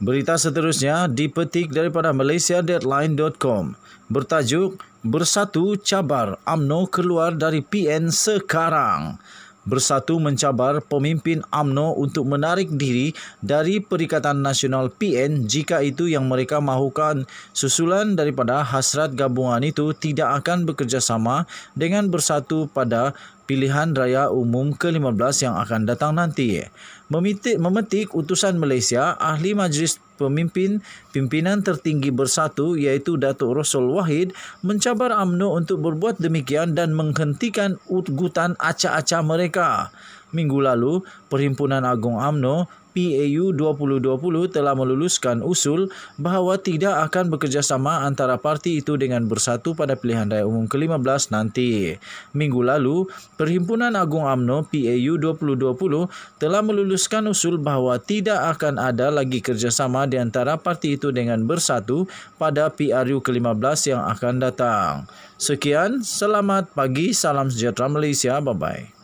Berita seterusnya dipetik daripada MalaysiaDeadline.com bertajuk Bersatu Cabar Amno keluar dari PN sekarang bersatu mencabar pemimpin AMNO untuk menarik diri dari Perikatan Nasional PN jika itu yang mereka mahukan. Susulan daripada hasrat gabungan itu tidak akan bekerjasama dengan bersatu pada pilihan raya umum ke-15 yang akan datang nanti. Memetik, utusan Malaysia, ahli majlis pemimpin pimpinan tertinggi bersatu iaitu Datuk Rasul Wahid mencabar AMNO untuk berbuat demikian dan menghentikan utgutan acah-acah mereka. Minggu lalu, Perhimpunan Agung AMNO. PAU 2020 telah meluluskan usul bahawa tidak akan bekerjasama antara parti itu dengan bersatu pada pilihan raya umum ke-15 nanti. Minggu lalu, Perhimpunan Agung AMNO PAU 2020 telah meluluskan usul bahawa tidak akan ada lagi kerjasama di antara parti itu dengan bersatu pada PRU ke-15 yang akan datang. Sekian, selamat pagi, salam sejahtera Malaysia, bye-bye.